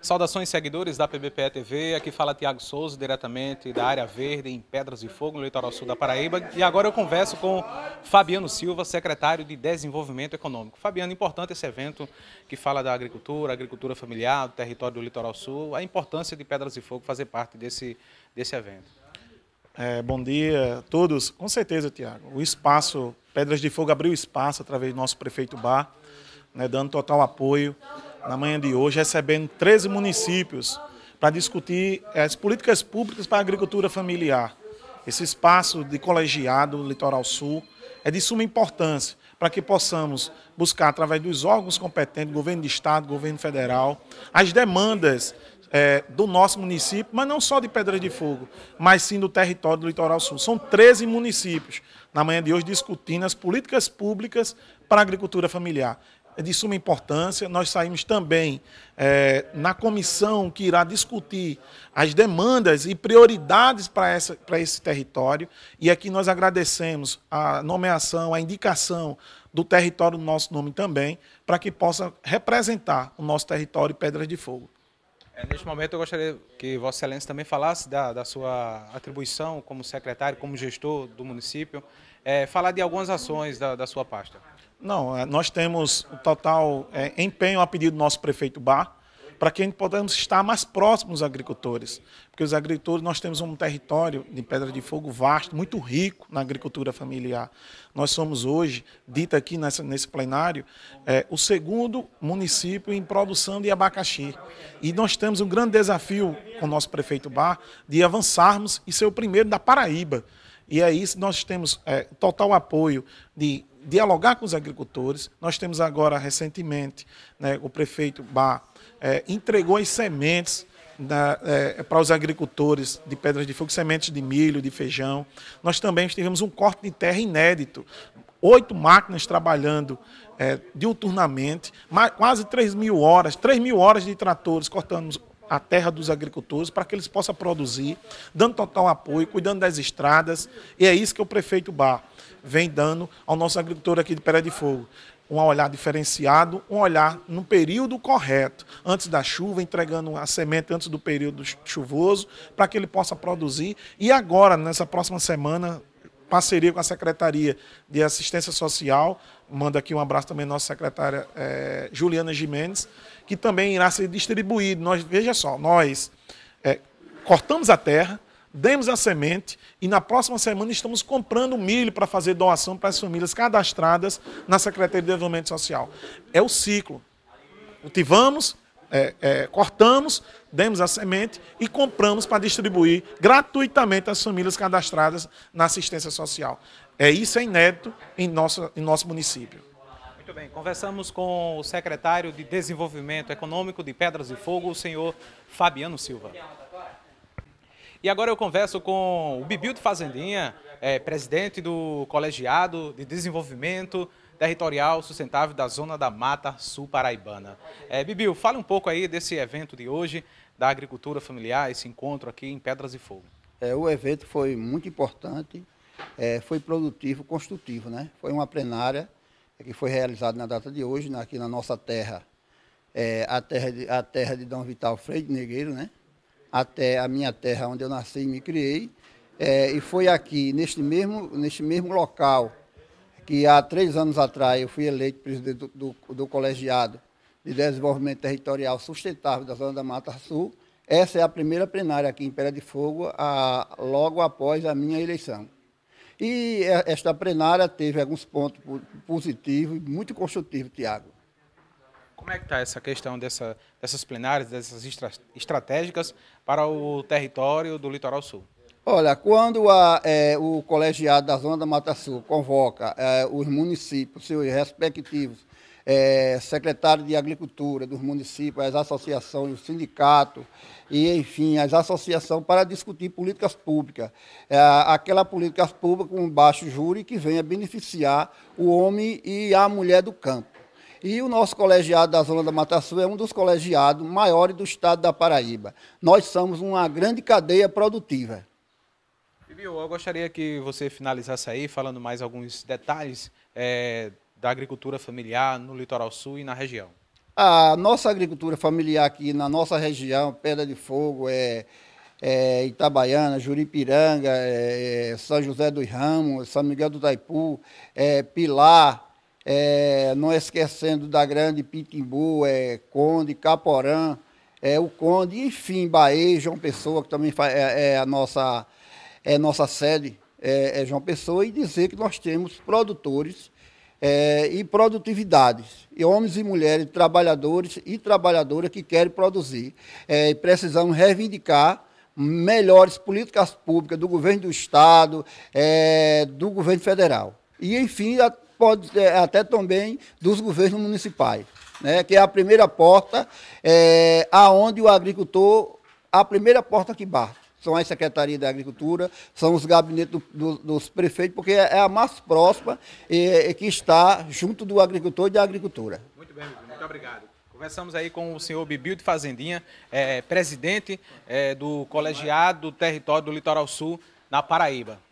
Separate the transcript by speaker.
Speaker 1: Saudações seguidores da PBPE TV, aqui fala Tiago Souza, diretamente da área verde em Pedras de Fogo, no litoral sul da Paraíba. E agora eu converso com Fabiano Silva, secretário de Desenvolvimento Econômico. Fabiano, importante esse evento que fala da agricultura, agricultura familiar, do território do litoral sul, a importância de Pedras de Fogo fazer parte desse, desse evento.
Speaker 2: É, bom dia a todos. Com certeza, Tiago, o espaço, Pedras de Fogo abriu espaço através do nosso prefeito Bar, né, dando total apoio na manhã de hoje, recebendo 13 municípios para discutir eh, as políticas públicas para a agricultura familiar. Esse espaço de colegiado Litoral Sul é de suma importância para que possamos buscar, através dos órgãos competentes, governo de Estado, governo federal, as demandas é, do nosso município, mas não só de Pedra de Fogo, mas sim do território do Litoral Sul. São 13 municípios, na manhã de hoje, discutindo as políticas públicas para a agricultura familiar é de suma importância. Nós saímos também é, na comissão que irá discutir as demandas e prioridades para, essa, para esse território. E aqui é nós agradecemos a nomeação, a indicação do território no nosso nome também, para que possa representar o nosso território Pedras de Fogo.
Speaker 1: É, neste momento, eu gostaria que Vossa Excelência também falasse da, da sua atribuição como secretário, como gestor do município, é, falar de algumas ações da, da sua pasta.
Speaker 2: Não, é, nós temos o total é, empenho a pedido do nosso prefeito Bar, para que a gente possamos estar mais próximos dos agricultores. Porque os agricultores, nós temos um território de Pedra de Fogo vasto, muito rico na agricultura familiar. Nós somos hoje, dito aqui nessa, nesse plenário, é, o segundo município em produção de abacaxi. E nós temos um grande desafio com o nosso prefeito Bar de avançarmos e ser o primeiro da Paraíba. E aí é nós temos é, total apoio de dialogar com os agricultores. Nós temos agora, recentemente, né, o prefeito Bar é, entregou as sementes da, é, para os agricultores de pedras de fogo, sementes de milho, de feijão. Nós também tivemos um corte de terra inédito. Oito máquinas trabalhando é, diuturnamente, mais, quase 3 mil horas, 3 mil horas de tratores cortando a terra dos agricultores para que eles possam produzir, dando total apoio, cuidando das estradas. E é isso que o prefeito Bar vem dando ao nosso agricultor aqui de Pera de Fogo. Um olhar diferenciado, um olhar no período correto, antes da chuva, entregando a semente antes do período chuvoso, para que ele possa produzir. E agora, nessa próxima semana, parceria com a Secretaria de Assistência Social. Manda aqui um abraço também à nossa secretária é, Juliana Gimenez, que também irá ser distribuído. Nós, veja só, nós é, cortamos a terra, demos a semente e na próxima semana estamos comprando milho para fazer doação para as famílias cadastradas na Secretaria de Desenvolvimento Social. É o ciclo. Cultivamos, é, é, cortamos, demos a semente e compramos para distribuir gratuitamente às famílias cadastradas na assistência social. É isso é inédito em nosso, em nosso
Speaker 1: município. Muito bem, conversamos com o secretário de Desenvolvimento Econômico de Pedras e Fogo, o senhor Fabiano Silva. E agora eu converso com o Bibildo Fazendinha, é, presidente do Colegiado de Desenvolvimento territorial sustentável da Zona da Mata Sul Paraibana. É, Bibiu, fale um pouco aí desse evento de hoje, da agricultura familiar, esse encontro aqui em Pedras e Fogo.
Speaker 3: É, o evento foi muito importante, é, foi produtivo, construtivo, né? Foi uma plenária é, que foi realizada na data de hoje, aqui na nossa terra, é, a, terra de, a terra de Dom Vital Freire de Negueiro, né? Até a minha terra, onde eu nasci e me criei. É, e foi aqui, neste mesmo, neste mesmo local, que há três anos atrás eu fui eleito presidente do, do, do colegiado de desenvolvimento territorial sustentável da Zona da Mata Sul. Essa é a primeira plenária aqui em Pera de Fogo, a, logo após a minha eleição. E é, esta plenária teve alguns pontos positivos, muito construtivos, Tiago.
Speaker 1: Como é que está essa questão dessa, dessas plenárias, dessas estratégicas para o território do Litoral Sul?
Speaker 3: Olha, quando a, é, o colegiado da Zona da Mata Sul convoca é, os municípios, seus respectivos é, secretários de Agricultura dos municípios, as associações, o sindicato e, enfim, as associações para discutir políticas públicas. É, aquela política pública com baixo juro que venha beneficiar o homem e a mulher do campo. E o nosso colegiado da Zona da Mata Sul é um dos colegiados maiores do estado da Paraíba. Nós somos uma grande cadeia produtiva.
Speaker 1: Bio, eu gostaria que você finalizasse aí falando mais alguns detalhes é, da agricultura familiar no litoral sul e na região.
Speaker 3: A nossa agricultura familiar aqui na nossa região, Pedra de Fogo, é, é Itabaiana, Juripiranga, é, é São José dos Ramos, São Miguel do Taipu, é Pilar, é, não esquecendo da Grande Pitimbu, Conde, Caporã, é, o Conde, enfim, Bahia, João Pessoa, que também é, é a nossa é, nossa sede é, é, João Pessoa, e dizer que nós temos produtores é, e produtividades, e homens e mulheres, trabalhadores e trabalhadoras que querem produzir. É, e precisamos reivindicar melhores políticas públicas do governo do Estado, é, do governo federal. E, enfim, a, pode, é, até também dos governos municipais. Né, que é a primeira porta é, aonde o agricultor, a primeira porta que bate são as secretarias da Agricultura, são os gabinetes do, do, dos prefeitos, porque é, é a mais próxima e, e, que está junto do agricultor e da agricultura.
Speaker 1: Muito bem, muito obrigado. Conversamos aí com o senhor Bibio de Fazendinha, é, presidente é, do colegiado do território do Litoral Sul, na Paraíba.